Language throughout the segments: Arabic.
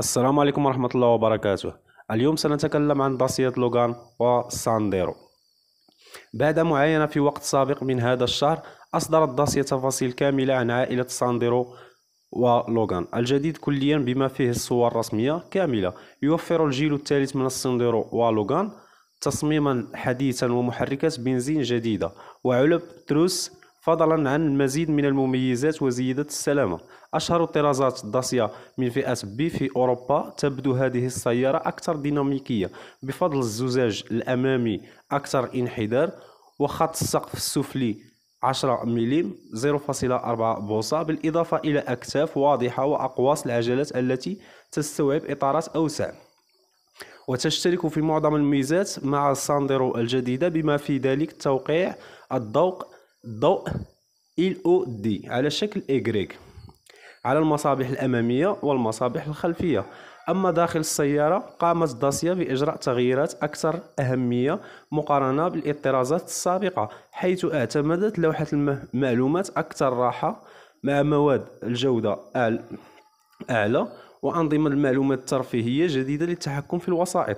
السلام عليكم ورحمة الله وبركاته اليوم سنتكلم عن بصية لوغان وسانديرو بعد معاينة في وقت سابق من هذا الشهر أصدرت داسية تفاصيل كاملة عن عائلة سانديرو ولوغان الجديد كليا بما فيه الصور الرسمية كاملة يوفر الجيل الثالث من السانديرو ولوغان تصميما حديثا ومحركات بنزين جديدة وعلب تروس فضلا عن المزيد من المميزات وزيادة السلامة أشهر الطرازات داسيا من فئة بي في أوروبا تبدو هذه السيارة أكثر ديناميكية بفضل الزجاج الأمامي أكثر انحدار وخط السقف السفلي 10 مليم 0.4 بوصة بالإضافة إلى أكتاف واضحة وأقواس العجلات التي تستوعب إطارات أوسع وتشترك في معظم الميزات مع الساندرو الجديدة بما في ذلك توقيع الضوء ضوء ال او دي على شكل إيكغيك على المصابيح الأمامية والمصابيح الخلفية أما داخل السيارة قامت داسيا بإجراء تغييرات أكثر أهمية مقارنة بالاطرازات السابقة حيث اعتمدت لوحة المعلومات أكثر راحة مع مواد الجودة أعلى وأنظمة المعلومات الترفيهية جديدة للتحكم في الوسائط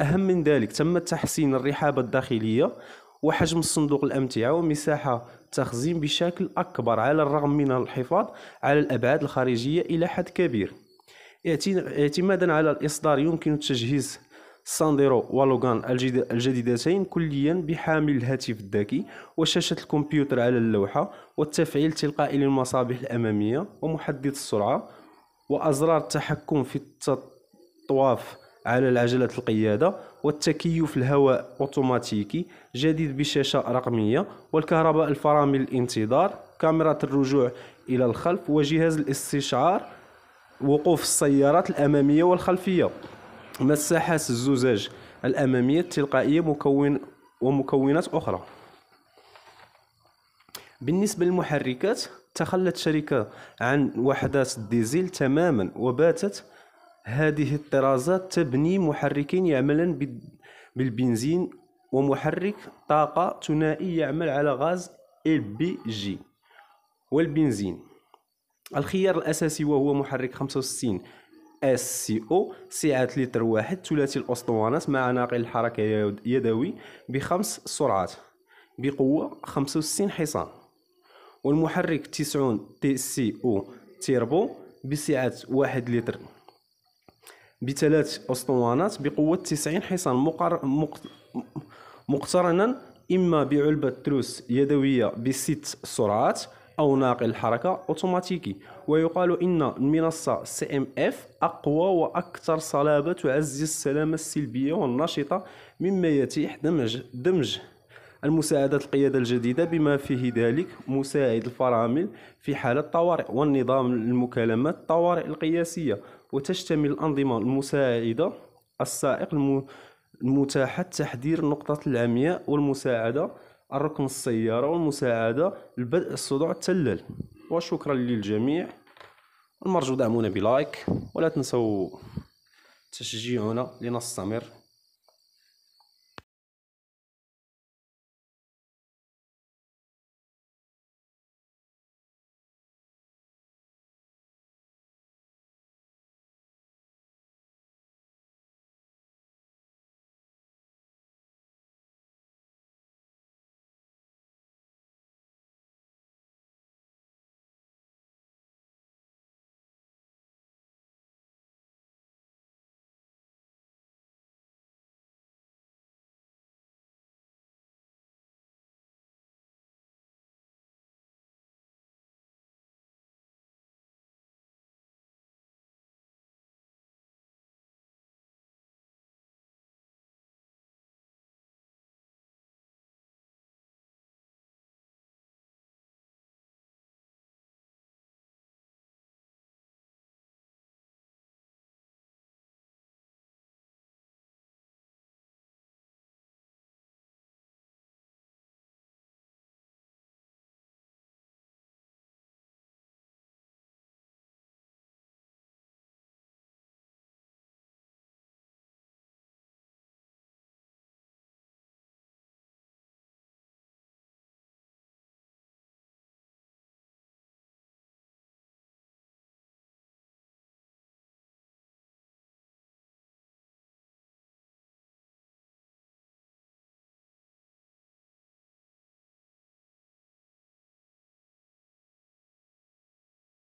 أهم من ذلك تم تحسين الرحابة الداخلية وحجم الصندوق الأمتعة ومساحة تخزين بشكل أكبر على الرغم من الحفاظ على الأبعاد الخارجية إلى حد كبير اعتمادا على الإصدار يمكن تجهيز سانديرو ولوغان الجديدتين كليا بحامل الهاتف الذكي وشاشة الكمبيوتر على اللوحة والتفعيل التلقائي للمصابيح الأمامية ومحدد السرعة وأزرار التحكم في التطواف على العجلة القيادة والتكيف الهواء أوتوماتيكي جديد بشاشة رقمية والكهرباء الفرامل الانتظار كاميرا الرجوع إلى الخلف وجهاز الاستشعار وقوف السيارات الأمامية والخلفية مساحات الزجاج الأمامية التلقائية مكون ومكونات أخرى بالنسبة للمحركات تخلت الشركة عن وحدات الديزل تماما وباتت هذه الطرازات تبني محركين يعملان بالبنزين ومحرك طاقة ثنائي يعمل على غاز LPG والبنزين الخيار الأساسي وهو محرك 65 SCO سعة لتر واحد ثلاثي الأسطوانات مع ناقل الحركة يدوي بخمس سرعات بقوة 65 حصان والمحرك 90 TCO تيربو بسعة واحد لتر بثلاث أسطوانات بقوة 90 حصان مقر... مق... مقترنا إما بعلبة تروس يدوية بست سرعات أو ناقل حركة أوتوماتيكي ويقال إن المنصة CMF أقوى وأكثر صلابة تعزز السلامة السلبية والنشطة مما يتيح دمج, دمج المساعدات القيادة الجديدة بما فيه ذلك مساعد الفرامل في حالة الطوارئ والنظام المكالمات الطوارئ القياسية وتشتمل الأنظمة المساعدة السائق المتاحة تحذير نقطة العمياء والمساعدة الركن السيارة والمساعدة لبدء الصدع التلال وشكرا للجميع المرجو دعمونا بلايك ولا تنسوا تشجيعنا لنستمر